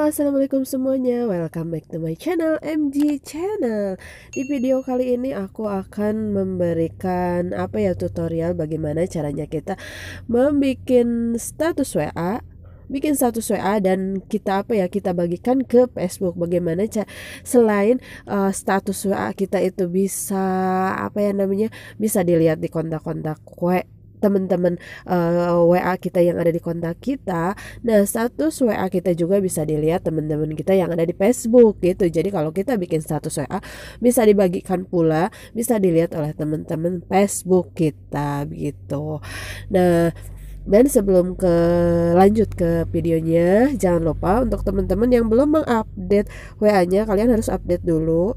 Halo assalamualaikum semuanya Welcome back to my channel MG Channel Di video kali ini aku akan memberikan Apa ya tutorial bagaimana caranya kita Membikin status WA bikin status WA dan kita apa ya kita bagikan ke Facebook bagaimana cara selain uh, status WA kita itu bisa apa ya namanya bisa dilihat di kontak-kontak WA teman-teman uh, eh, WA kita yang ada di kontak kita. Nah, status WA kita juga bisa dilihat teman-teman kita yang ada di Facebook gitu. Jadi kalau kita bikin status WA bisa dibagikan pula, bisa dilihat oleh teman-teman Facebook kita gitu. Nah, dan sebelum ke lanjut ke videonya, jangan lupa untuk teman-teman yang belum mengupdate WA-nya, kalian harus update dulu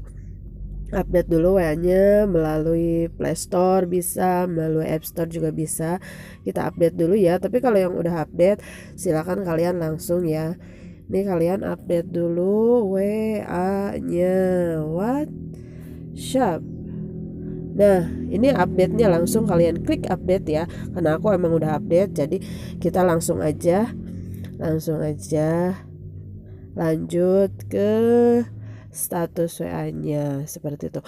update dulu WA-nya melalui Play Store bisa, melalui App Store juga bisa. Kita update dulu ya. Tapi kalau yang udah update, silakan kalian langsung ya. Ini kalian update dulu WA-nya WhatsApp. Nah, ini update-nya langsung kalian klik update ya. Karena aku emang udah update, jadi kita langsung aja langsung aja lanjut ke status WA-nya seperti itu.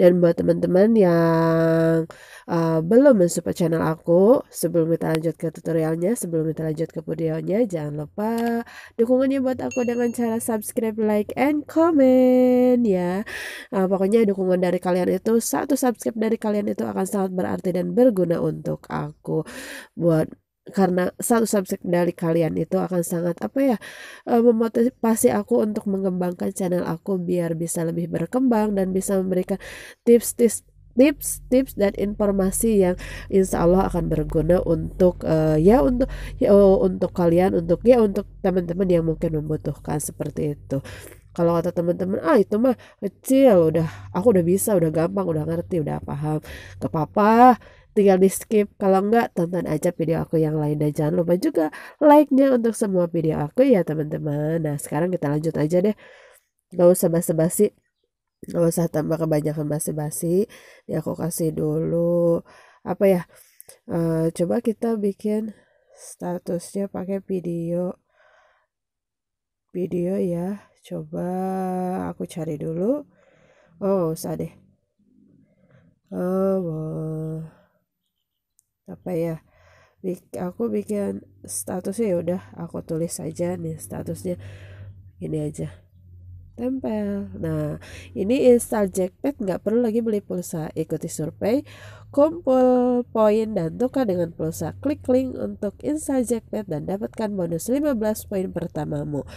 Dan buat teman-teman yang uh, belum mensupport channel aku, sebelum kita lanjut ke tutorialnya, sebelum kita lanjut ke videonya, jangan lupa dukungannya buat aku dengan cara subscribe, like, and comment ya. Uh, pokoknya dukungan dari kalian itu satu subscribe dari kalian itu akan sangat berarti dan berguna untuk aku. Buat karena satu subjek dari kalian itu akan sangat apa ya eh, memotivasi aku untuk mengembangkan channel aku biar bisa lebih berkembang dan bisa memberikan tips-tips tips tips dan informasi yang insya Allah akan berguna untuk uh, ya untuk ya, oh, untuk kalian untuk ya untuk teman-teman yang mungkin membutuhkan seperti itu kalau kata teman-teman ah itu mah kecil udah aku udah bisa udah gampang udah ngerti udah paham ke papa tinggal di skip kalau enggak tonton aja video aku yang lain dan jangan lupa juga like-nya untuk semua video aku ya teman-teman nah sekarang kita lanjut aja deh gak usah basa-basi gak usah tambah kebanyakan basa-basi ya aku kasih dulu apa ya uh, coba kita bikin statusnya pakai video video ya coba aku cari dulu oh usah deh oh wow apa ya aku bikin statusnya ya udah aku tulis aja nih statusnya ini aja tempel nah ini install jackpad nggak perlu lagi beli pulsa ikuti survei kumpul poin dan tukar dengan pulsa klik link untuk install jackpad dan dapatkan bonus 15 poin pertamamu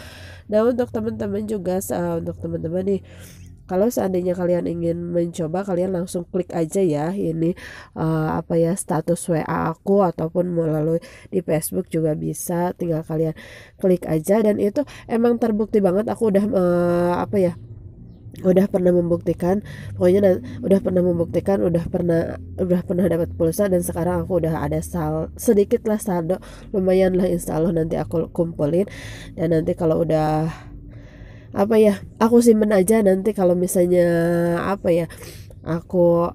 nah untuk teman-teman juga uh, untuk teman-teman nih kalau seandainya kalian ingin mencoba kalian langsung klik aja ya ini uh, apa ya status WA aku ataupun melalui di Facebook juga bisa tinggal kalian klik aja dan itu emang terbukti banget aku udah uh, apa ya udah pernah membuktikan pokoknya udah, udah pernah membuktikan udah pernah udah pernah dapat pulsa dan sekarang aku udah ada sal sedikit lah saldo lumayan lah Insyaallah nanti aku kumpulin dan nanti kalau udah apa ya aku simpen aja nanti kalau misalnya apa ya aku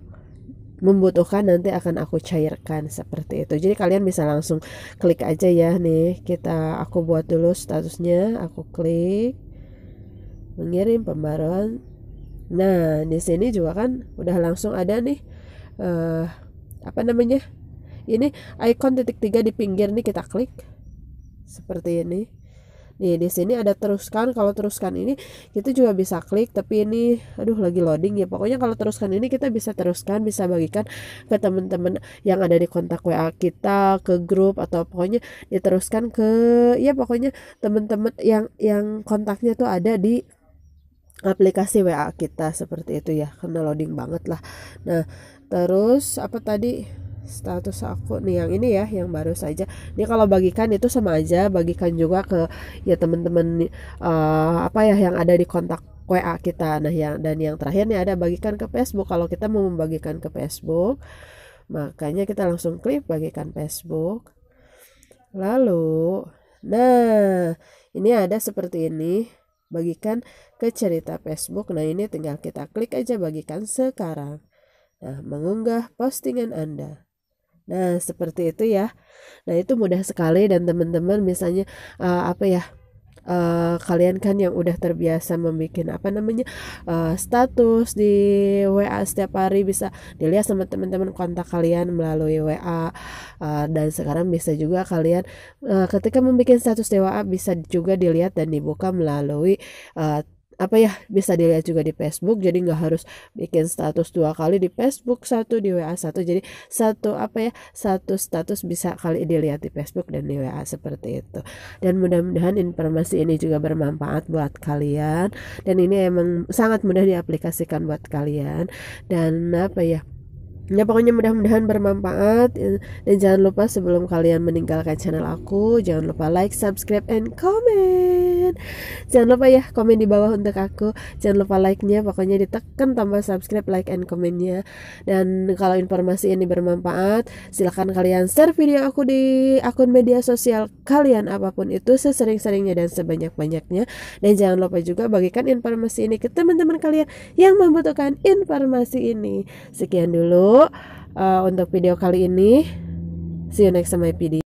membutuhkan nanti akan aku cairkan seperti itu jadi kalian bisa langsung klik aja ya nih kita aku buat dulu statusnya aku klik mengirim pembaruan nah di sini juga kan udah langsung ada nih uh, apa namanya ini icon titik tiga di pinggir nih kita klik seperti ini Nih di sini ada teruskan. Kalau teruskan ini kita juga bisa klik tapi ini aduh lagi loading ya. Pokoknya kalau teruskan ini kita bisa teruskan, bisa bagikan ke teman-teman yang ada di kontak WA kita, ke grup atau pokoknya diteruskan ke ya pokoknya teman-teman yang yang kontaknya tuh ada di aplikasi WA kita seperti itu ya karena loading banget lah nah terus apa tadi status aku nih yang ini ya yang baru saja ini kalau bagikan itu sama aja bagikan juga ke ya teman-teman uh, apa ya yang ada di kontak WA kita nah yang dan yang terakhir nih ada bagikan ke Facebook kalau kita mau membagikan ke Facebook makanya kita langsung klik bagikan Facebook lalu nah ini ada seperti ini bagikan ke cerita Facebook. Nah, ini tinggal kita klik aja bagikan sekarang. Nah, mengunggah postingan Anda. Nah, seperti itu ya. Nah, itu mudah sekali dan teman-teman misalnya uh, apa ya? Uh, kalian kan yang udah terbiasa membuat apa namanya uh, status di WA setiap hari bisa dilihat sama teman-teman kontak kalian melalui WA uh, dan sekarang bisa juga kalian uh, ketika membuat status di WA bisa juga dilihat dan dibuka melalui uh, apa ya bisa dilihat juga di Facebook jadi nggak harus bikin status dua kali di Facebook satu di WA satu jadi satu apa ya satu status bisa kali dilihat di Facebook dan di WA seperti itu dan mudah-mudahan informasi ini juga bermanfaat buat kalian dan ini emang sangat mudah diaplikasikan buat kalian dan apa ya Ya pokoknya mudah-mudahan bermanfaat eh, dan jangan lupa sebelum kalian meninggalkan channel aku jangan lupa like, subscribe, and comment. Jangan lupa ya komen di bawah untuk aku. Jangan lupa like-nya pokoknya ditekan tambah subscribe, like, and comment-nya. Dan kalau informasi ini bermanfaat silahkan kalian share video aku di akun media sosial kalian apapun itu sesering-seringnya dan sebanyak-banyaknya. Dan jangan lupa juga bagikan informasi ini ke teman-teman kalian yang membutuhkan informasi ini. Sekian dulu uh, untuk video kali ini. See you next time my video.